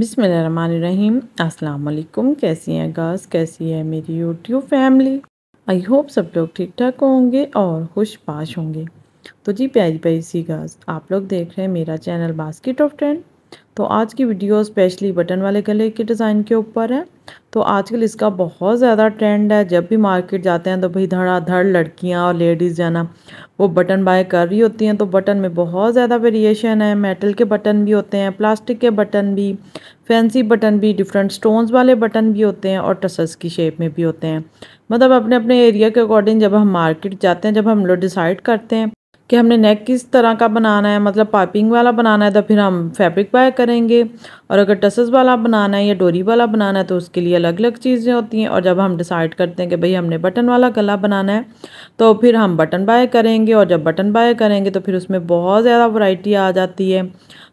बिसमीम अस्सलाम कैसी हैं गास कैसी है मेरी यूट्यूब फैमिली आई होप सब लोग ठीक ठाक होंगे और खुश पाश होंगे तो जी प्यारी प्यारी सी गास आप लोग देख रहे हैं मेरा चैनल बास्केट ऑफ ट्रेंड तो आज की वीडियो स्पेशली बटन वाले गले के डिज़ाइन के ऊपर है तो आजकल इसका बहुत ज़्यादा ट्रेंड है जब भी मार्केट जाते हैं तो भाई धड़ाधड़ लड़कियाँ और लेडीज़ है ना वो बटन बाय कर रही होती हैं तो बटन में बहुत ज़्यादा वेरिएशन है मेटल के बटन भी होते हैं प्लास्टिक के बटन भी फैंसी बटन भी डिफरेंट स्टोन्स वाले बटन भी होते हैं और टसस की शेप में भी होते हैं मतलब अपने अपने एरिया के अकॉर्डिंग जब हम मार्केट जाते हैं जब हम लोग डिसाइड करते हैं कि हमने नेक किस तरह का बनाना है मतलब पाइपिंग वाला बनाना है तो फिर हम फैब्रिक बाय करेंगे और अगर टसस वाला बनाना है या डोरी वाला बनाना है तो उसके लिए अलग अलग चीज़ें होती हैं और जब हम डिसाइड करते हैं कि भाई हमने बटन वाला गला बनाना है तो फिर हम बटन बाय करेंगे और जब बटन बाय करेंगे तो फिर उसमें बहुत ज़्यादा वराइटी आ जाती है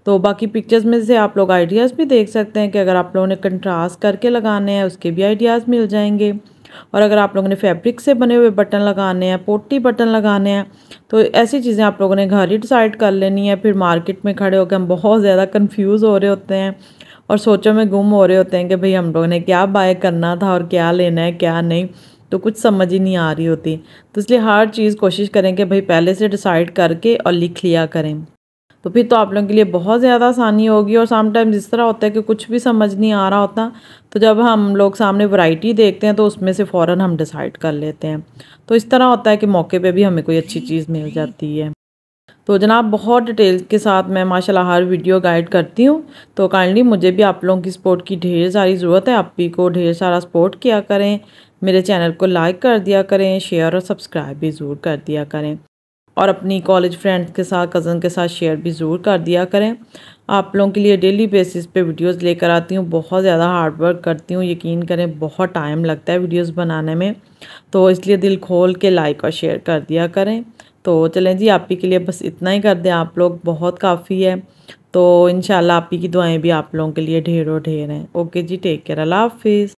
तो बाकी पिक्चर्स में से आप लोग आइडियाज़ भी देख सकते हैं कि अगर आप लोगों ने कंट्रास्ट करके लगाने हैं उसके भी आइडियाज़ मिल जाएंगे और अगर आप लोगों ने फैब्रिक से बने हुए बटन लगाने हैं पोटी बटन लगाने हैं तो ऐसी चीज़ें आप लोगों ने घर ही डिसाइड कर लेनी है फिर मार्केट में खड़े होकर हम बहुत ज़्यादा कन्फ्यूज़ हो रहे होते हैं और सोचों में गुम हो रहे होते हैं कि भाई हम लोगों ने क्या बाय करना था और क्या लेना है क्या नहीं तो कुछ समझ ही नहीं आ रही होती तो इसलिए हर चीज़ कोशिश करें कि भाई पहले से डिसाइड करके और लिख लिया करें तो फिर तो आप लोगों के लिए बहुत ज़्यादा आसानी होगी और समटाइम्स इस तरह होता है कि कुछ भी समझ नहीं आ रहा होता तो जब हम लोग सामने वैरायटी देखते हैं तो उसमें से फ़ौर हम डिसाइड कर लेते हैं तो इस तरह होता है कि मौके पर भी हमें कोई अच्छी चीज़ मिल जाती है तो जनाब बहुत डिटेल के साथ मैं माशाल्लाह हर वीडियो गाइड करती हूँ तो काइंडली मुझे भी आप लोगों की सपोर्ट की ढेर सारी ज़रूरत है आप भी को ढेर सारा सपोर्ट किया करें मेरे चैनल को लाइक कर दिया करें शेयर और सब्सक्राइब भी ज़रूर कर दिया करें और अपनी कॉलेज फ्रेंड्स के साथ कज़न के साथ शेयर भी ज़रूर कर दिया करें आप लोगों के लिए डेली बेसिस पे वीडियोस लेकर आती हूँ बहुत ज़्यादा हार्ड वर्क करती हूँ यकीन करें बहुत टाइम लगता है वीडियोस बनाने में तो इसलिए दिल खोल के लाइक और शेयर कर दिया करें तो चलें जी आप ही के लिए बस इतना ही कर दें आप लोग बहुत काफ़ी है तो इन आप ही की दुआएँ भी आप लोगों के लिए ढेरों ढेर हैं ओके जी टेक केयर अल्लाह हाफिज़